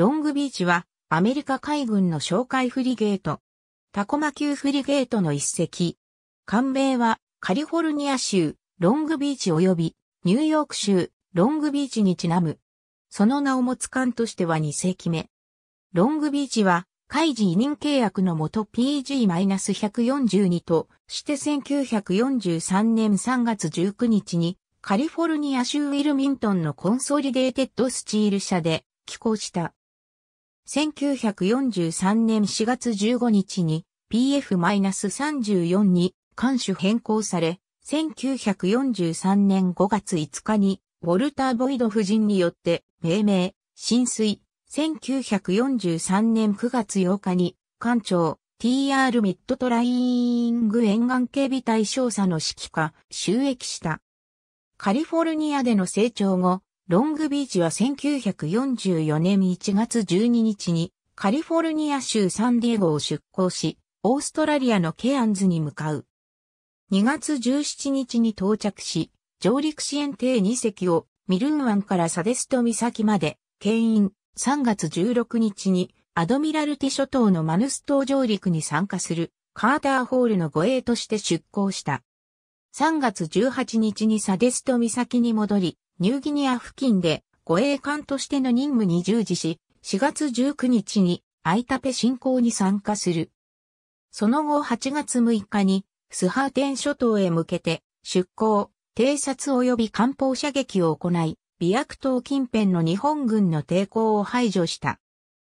ロングビーチはアメリカ海軍の哨戒フリゲート。タコマ級フリゲートの一隻。艦名はカリフォルニア州ロングビーチ及びニューヨーク州ロングビーチにちなむ。その名を持つ艦としては2世紀目。ロングビーチは、海事委任契約のもと PG-142 として1943年3月19日にカリフォルニア州ウィルミントンのコンソリデーテッドスチール社で寄港した。1943年4月15日に PF-34 に艦首変更され、1943年5月5日にウォルター・ボイド夫人によって命名、浸水、1943年9月8日に艦長 TR ミッドトライング沿岸警備隊少佐の指揮下収益した。カリフォルニアでの成長後、ロングビーチは1944年1月12日にカリフォルニア州サンディエゴを出港し、オーストラリアのケアンズに向かう。2月17日に到着し、上陸支援艇2隻をミルン湾からサデスト岬まで、牽引3月16日にアドミラルティ諸島のマヌス島上陸に参加するカーターホールの護衛として出港した。3月18日にサデスト岬に戻り、ニューギニア付近で護衛艦としての任務に従事し、4月19日にアイタペ侵攻に参加する。その後8月6日にスハーテン諸島へ向けて出港、偵察及び艦砲射撃を行い、美薬島近辺の日本軍の抵抗を排除した。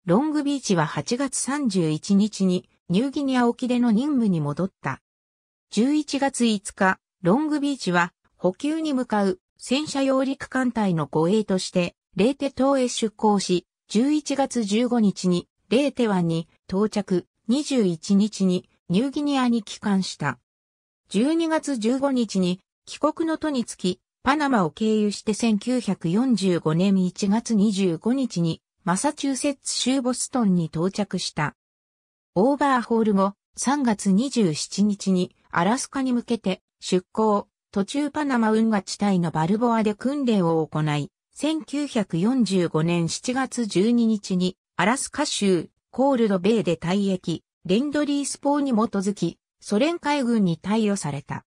ロングビーチは8月31日にニューギニア沖での任務に戻った。11月5日、ロングビーチは補給に向かう戦車揚陸艦隊の護衛として、レーテ島へ出港し、11月15日にレーテ湾に到着、21日にニューギニアに帰還した。12月15日に帰国の途につき、パナマを経由して1945年1月25日にマサチューセッツ州ボストンに到着した。オーバーホール後、3月27日にアラスカに向けて出港。途中パナマ運河地帯のバルボアで訓練を行い、1945年7月12日にアラスカ州コールドベイで退役、レンドリース法に基づき、ソ連海軍に貸与された。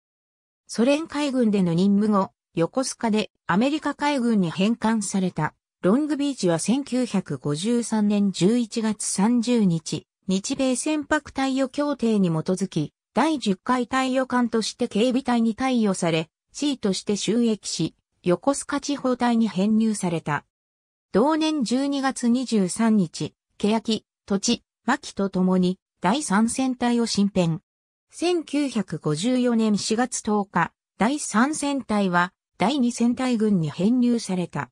ソ連海軍での任務後、横須賀でアメリカ海軍に返還された。ロングビーチは1953年11月30日、日米船舶貸与協定に基づき、第10回貸与艦として警備隊に貸与され、C として収益し、横須賀地方隊に編入された。同年12月23日、欅、土地、牧と共に第3戦隊を新編。1954年4月10日、第3戦隊は第2戦隊軍に編入された。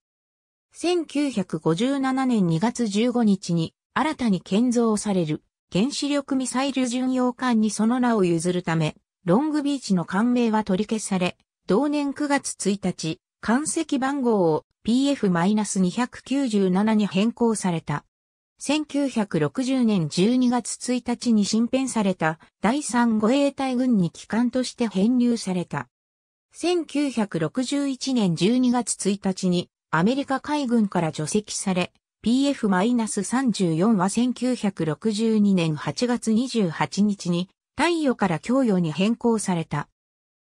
1957年2月15日に新たに建造される原子力ミサイル巡洋艦にその名を譲るため、ロングビーチの艦名は取り消され、同年9月1日、艦籍番号を PF-297 に変更された。1960年12月1日に新編された第3護衛隊軍に機関として編入された。1961年12月1日にアメリカ海軍から除籍され、PF-34 は1962年8月28日に太陽から供与に変更された。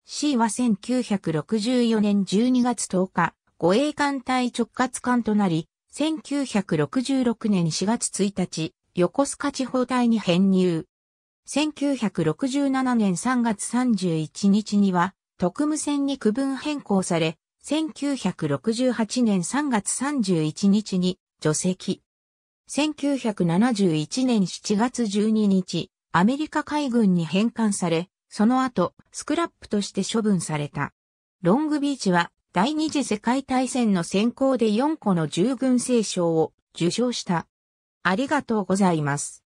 C は1964年12月10日、護衛艦隊直轄艦となり、1966年4月1日、横須賀地方隊に編入。1967年3月31日には、特務船に区分変更され、1968年3月31日に除籍。1971年7月12日、アメリカ海軍に返還され、その後、スクラップとして処分された。ロングビーチは、第二次世界大戦の選考で4個の従軍聖賞を受賞した。ありがとうございます。